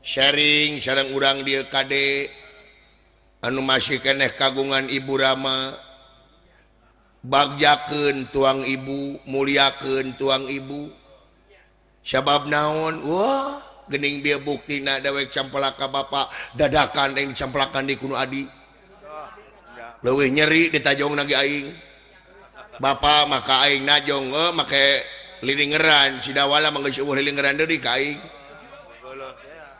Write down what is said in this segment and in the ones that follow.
sharing sarang- urang dia kadek anus keeh kagungan Ibu Rama bagjaken tuang ibu muliaken tuang ibu sabab naon uh gening dia bukin dewe campaka ba dadakan dicampkan di kuno Adi luwih nyeri ditajong nagaing ba makaing najo maka eh, lilingan siwala manglingan jadi ka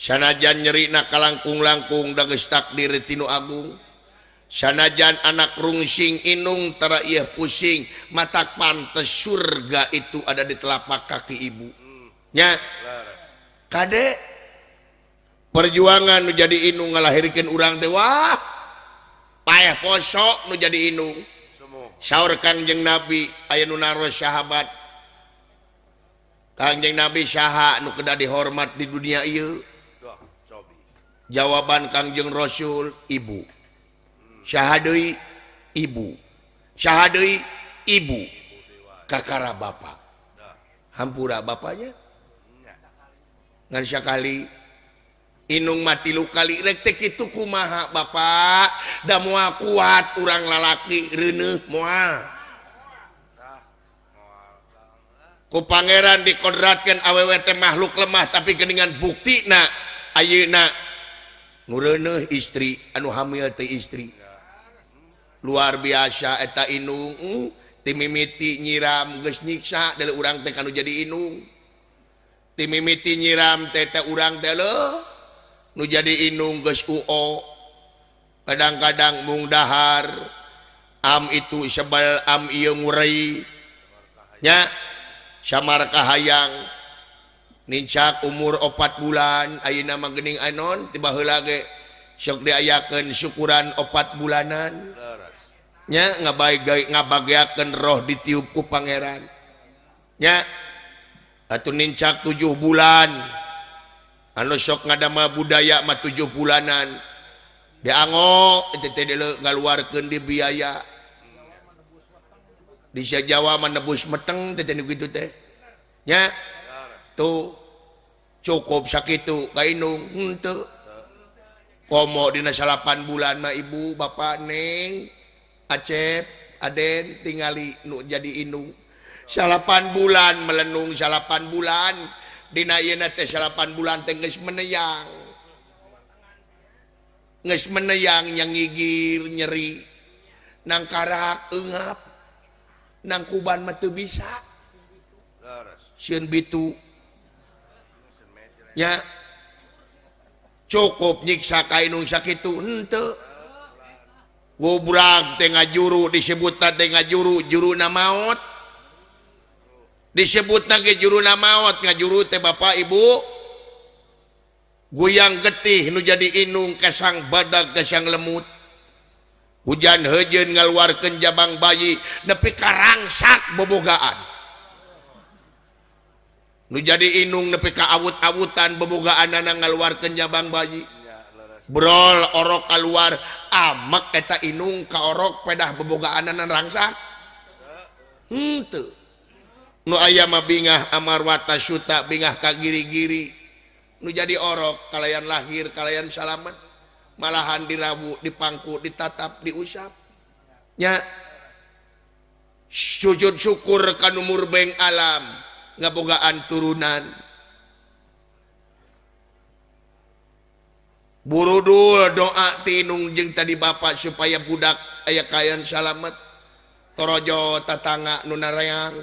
sanajan nyeri na ka langkung langkung dangeak di Tinu Agung sanajan anak runging Inungtaraiya pusing mata pantes surga itu ada di telapak kaki ibunyadek perjuangan menjadi Innu ngalahirkan urang Dewa payah fosok menjadi inungyaur Kanjeng nabi Ayunaro sahabat Kajeng nabi Syha nuked di hormat di dunia Iu punya jawaban Kangjeng Rasyul ibu syahai ibu syahai ibu Kakara bapak Hampura bapaknya ngerya kali inung matilu kali lektik itu ku maha ba da kuat orang lalaki ku Pangeran dikondraatkan AwWT makhluk lemah tapikenan bukti na auna istri anu hamil istri luar biasa eta inung hmm, timiti nyiramsarang jadi tim nyiram urang jadi in kadang-kadang munghar am itu sabal am iyorainya samar ka hayang kita punyacak umur opat bulan Ainaing anon tiba lagi sookayaken syukuran opat bulanannya nga baik ngabagaken roh ditiupku Pangerannya satucakju bulan Hal sook ngadama budaya majuh bulanan diago di biaya di bisa Jawa menebus meteng de ya tuh punya cukup sakitungmodina salapan bulan na Ibu ba neng Accep Aden tinggal jadi salapan bulan melenung salapan bulandina salapan bulan meneang nge meneang yang ngigir nyeri nangkara ap nangkuban metu bisa Hai cukup nyiksakainung sakit enente Haigue berat nga juru disebut tadi nga juru juru namat Hai disebut lagi juru namat nga juru teh Bapak Ibu Hai guyang getih nu jadi inung Kaang badak ke yangang lemut Hai hujan hejen ngalu ke jabang bayi lebih karangsak pebogaan jadi inung ne-abutan bebogaan na ngalu kenyabang bayi brol orok ka keluar amak inung orok pedah bebogaan naan rang hmm, aya bin Amar wat bingir-giri jadi orok kalian lahir kalian salaman malahan dilabu di pangkuk ditatap diusapnya cujud syukur kan umur beng alam gaan turunan Haiburudul doa tinung Jng tadi bapak supaya budak aya kayan salamet torojo tatanga nunang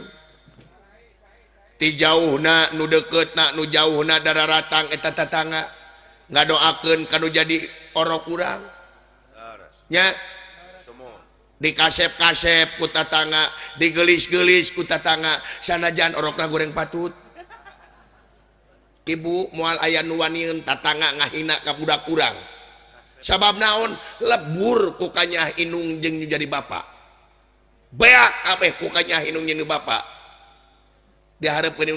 ti jauh na nu deket na nu jauh na dararatangtanga doken ka jadi orang kurangnya di kasep-kasep kutatanga digelis gelis kutatanga sanajan orangok na goreng patut kibu mual ayaah nuan tatanga nga hinak udah kurang sabab naon lebur kukanya inung jadi bapak baymukanya hinung bapak diharapok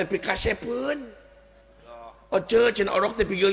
tapi kas pun tapi gel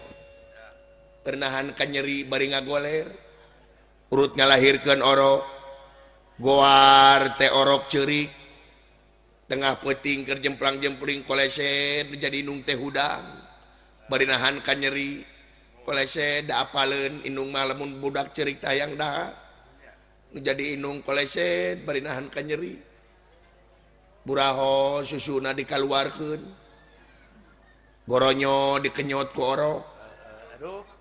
punya kan nyeri bara goler perutnya lairkan orok goar te Orok cerik tengah petingker jemplang- jempling kolese menjadi inung teh hudang barinahan kannyeri kole da apaen inung malemun budak cerita yang daha menjadi inung koleset barinahan kan nyeri Hai buho susuna dikalluarkan Hai boroyo dikenyot koo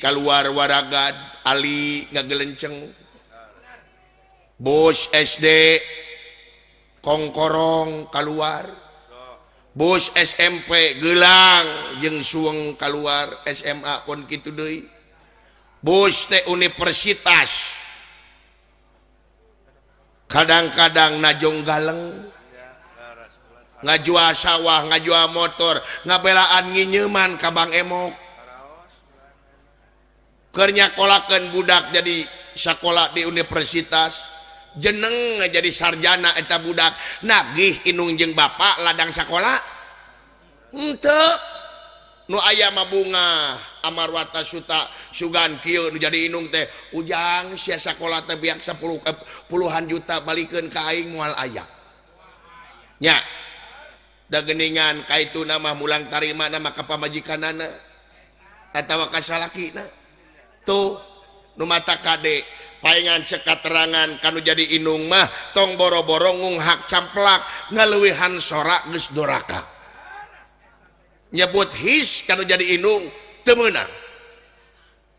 keluar warraga Ali gagelenceng Bos SD Kongngkorong keluar Bos SMP gelang jeng suung keluar SMA pun Bos Universitas Hai kadang-kadang najong galeng ngaju sawah ngajual motor ngabelaan nginyiman Kabang emoK nyakolaken budak jadi sekolah di Universitas jeneng jadi sarjanaeta budak Nagih Inungjeng Bapak ladang sekolah aya bunga Amarrwatasta Sugan jadiung teh ujang si sekolah terak 10 ke puluhan juta balik ka mual ayanya daingan ka itu nama Mulang Kar mana maka pamajikantawa kas nah itu Numata kadek pengangan ceka terangan kan jadi inung mah tong boro-boro nggungha camplak ngaluwihan sorak nusdoraka nyebut his kalau jadi inung temmen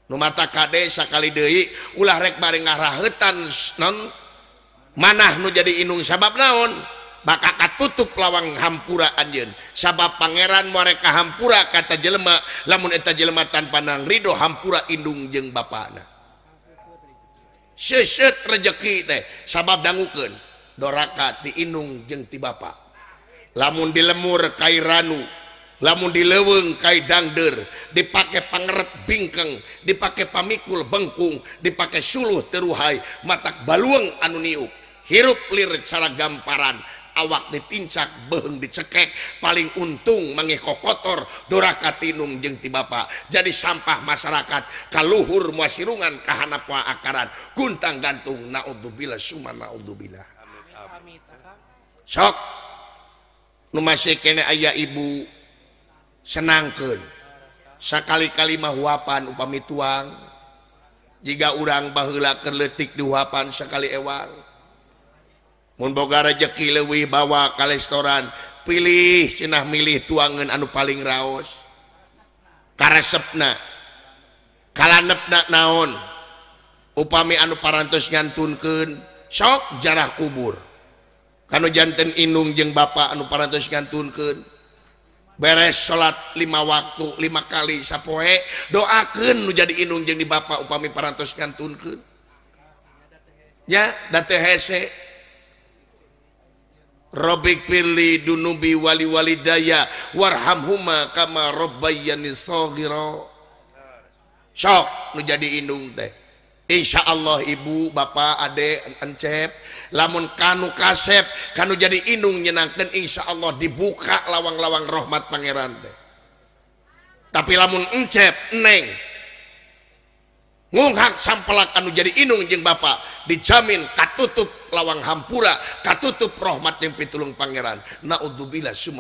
Numata kadek sakali Dehi ulah rek bare ngarah hutan non manamu jadi inung sabab naon? makakak tutup lawang hammpua anjun sabab Pangeran mereka Hampura kata jelemak lamun eta jelematan pandang Ridho Hampura hidung je Bapak rezeki sabab dangu Doaka di Inung jeng tiba lamun di lemur ka ranu lamun dileweng Kaidangder dipakai pangert bingkeng dipakai pamikul bengkung dipakai suluh terruhai matak baluang anu niuk hirup lirik salahgampararan di awak ditincak behen dicekek paling untung mengko kotor Dorakatiinung jeng tiba jadi sampah masyarakat kalau luhur wasirungan kehana Pak aakaran guntanggantung naudzubillahudzubil aya ibu senangke sakkali-kali mauhuapan upami tuang jika urang bahla terletik di wapan sekali ewa boga rezeki lewih bawa kal restoran pilih sinnah milih tuangan anu paling raos karenaepna kalau ne naon upami anu parasnyaunken sok jarah kubur kalaujannten inung j Bapak anu parasnya tun beres salat lima waktu lima kali sappoek doakan jadi inung yang di ba upami parasnya tun yasek Rob pilih duubi wali-walidaya warham huma kama Robba sok menjadi inung deh Insya Allah ibu ba adek cep lamun kanu kasep kanu jadi inung nyangkan insya Allah dibuka lawang-lawangrahhmat Pangerante tapi lamun encep neng. gungha sampela kamu jadi inung Jing Bapakpak dijamin katutup lawang Hampura katutup Rohmad tim Pitulung Pangeran nauddu bilama